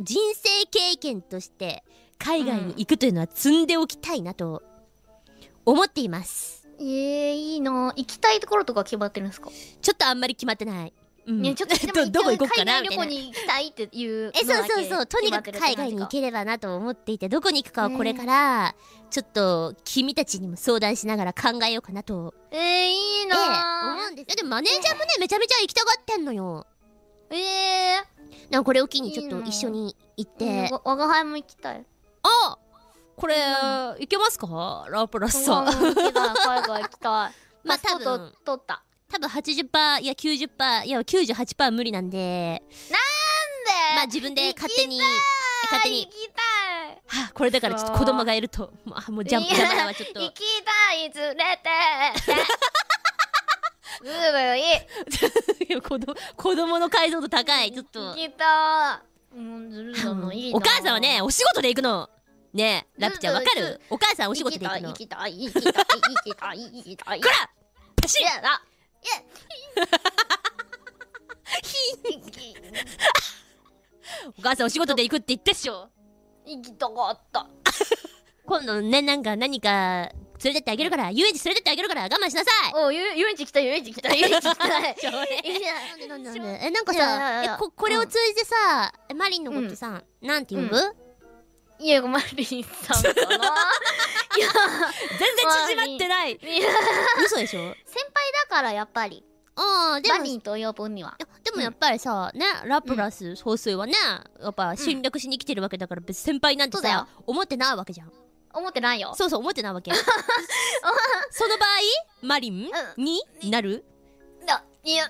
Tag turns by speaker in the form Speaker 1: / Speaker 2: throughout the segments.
Speaker 1: 人生経験として海外に行くというのは積んでおきたいなと思っています、えー、いいな行きたいところとか決まってるんですかちょっとあんまり決まってないうん、ちょっと どこ行こうかなみたに行きたいっていうえそうそうそうとにかく海外に行ければなと思っていてどこに行くかはこれから、ちょっと君たちにも相談しながら考えようかなとえー、いいな、えー、思うんですよでもマネージャーもね、えー、めちゃめちゃ行きたがってんのよええーなんかこれを機にちょっと一緒に行って我が輩も行きたいあこれ、うん、いけますかラプラスさん、海外行きたい まあ多分取った多分80%いや90%いや98%無理なんでなんでまあ自分で勝手に勝手に行きたいはあ、これだからちょっと子供がいるとまあもうジャンプ邪魔だわちょっと行きたい連れてブーブーいよ子ど 子供の解像度高いちょっとけたうずるだのいいなお母さんはねお仕事で行くのねえラプちゃんわかるお母さんお仕事で行くの行きたい行きたい行きたい行きたいこらやお母さんお仕事で行くって言ったっしょ行きたかった 今度ねなんか何か連れてってあげるから遊園地連れてってあげるから我慢しなさいお遊園地来た遊園地来た 遊園地来た えなんかさえここれを通じてさ、えマリンのことさ、なんて呼ぶ、いやマリンさんかな いや全然縮まってない嘘でしょ先輩だからやっぱりああでマもリンと呼ぶにはでもやっぱりさ、ねラプラス総帥はねやっぱ侵略しに来てるわけだから別に先輩なんてそうださ、思ってないわけじゃん思ってないよそうそう思ってないわけ その場合マリンになるいやいや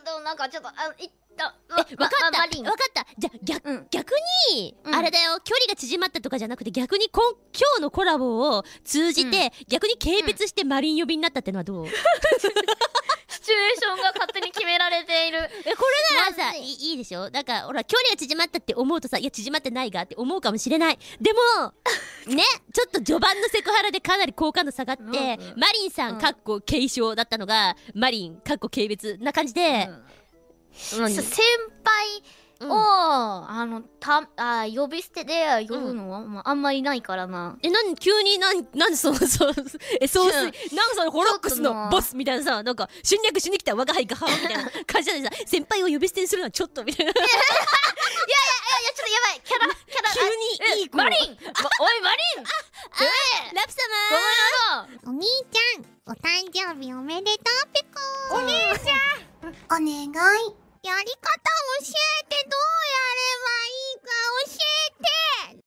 Speaker 1: でもなんかちょっとあいったえ分かった分かったじゃ逆,、うん、逆に、あれだよ距離が縮まったとかじゃなくて逆にこん今日のコラボを通じて、うん、逆に軽蔑してマリン呼びになったってのはどう、シチュエーションが勝手に決められている えこれならさいいいでしょだからほら距離が縮まったって思うとさいや縮まってないがって思うかもしれないでも ねちょっと序盤のセクハラでかなり好感度下がって、うんうん、マリンさん、かっこ継承だったのがマリンかっこ軽蔑な感じで、うん、先輩あのたあ呼び捨てで呼ぶのは、まあ、んまりないからなえな急になんなんでそのそうえそうなんかそのホロックスのボスみたいなさなんか侵略しに来た我が輩がみたいな 感じでさ先輩を呼び捨てにするのはちょっとみたいな いやいやいやいやちょっとやばいキャラ キャラ急にいい子マリン、ま、おいマリンえー、ラプ様お兄ちゃんお誕生日おめでとうおちゃんお願いやり方教えてどうやる